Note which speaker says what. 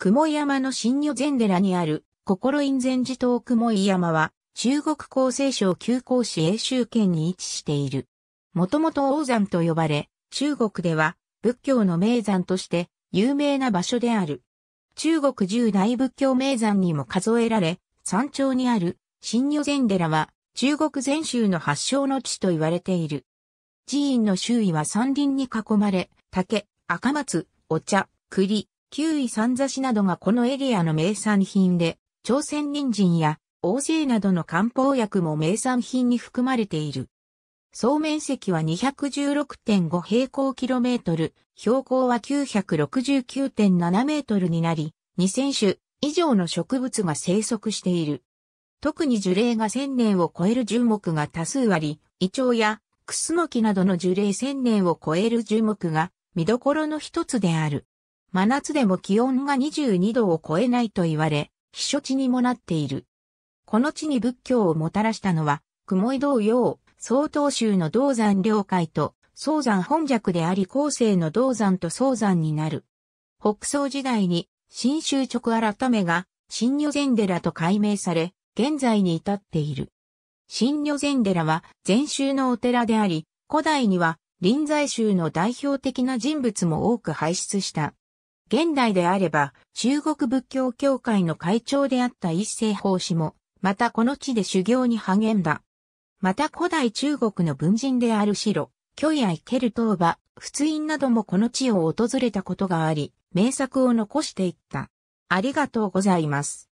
Speaker 1: 雲井山の新女禅寺にある、心院禅寺島雲井山は、中国厚生省旧港市永州県に位置している。もともと王山と呼ばれ、中国では仏教の名山として有名な場所である。中国十大仏教名山にも数えられ、山頂にある新女禅寺は中国禅宗の発祥の地と言われている。寺院の周囲は山林に囲まれ、竹、赤松、お茶、栗、キウイ三座市などがこのエリアの名産品で、朝鮮人参や、大勢などの漢方薬も名産品に含まれている。総面積は216.5平方キロメートル、標高は969.7メートルになり、2000種以上の植物が生息している。特に樹齢が1000年を超える樹木が多数あり、イチョウやクスノキなどの樹齢1000年を超える樹木が見どころの一つである。真夏でも気温が22度を超えないと言われ、避暑地にもなっている。この地に仏教をもたらしたのは、雲井道陽、曹洞宗の銅山領海と、曹山本弱であり後世の銅山と曹山になる。北宋時代に、新州直改めが、新女禅寺と改名され、現在に至っている。新女禅寺は、禅宗のお寺であり、古代には、臨済宗の代表的な人物も多く輩出した。現代であれば、中国仏教協会の会長であった一世法師も、またこの地で修行に励んだ。また古代中国の文人である白、巨イケルトーバ、仏印などもこの地を訪れたことがあり、名作を残していった。ありがとうございます。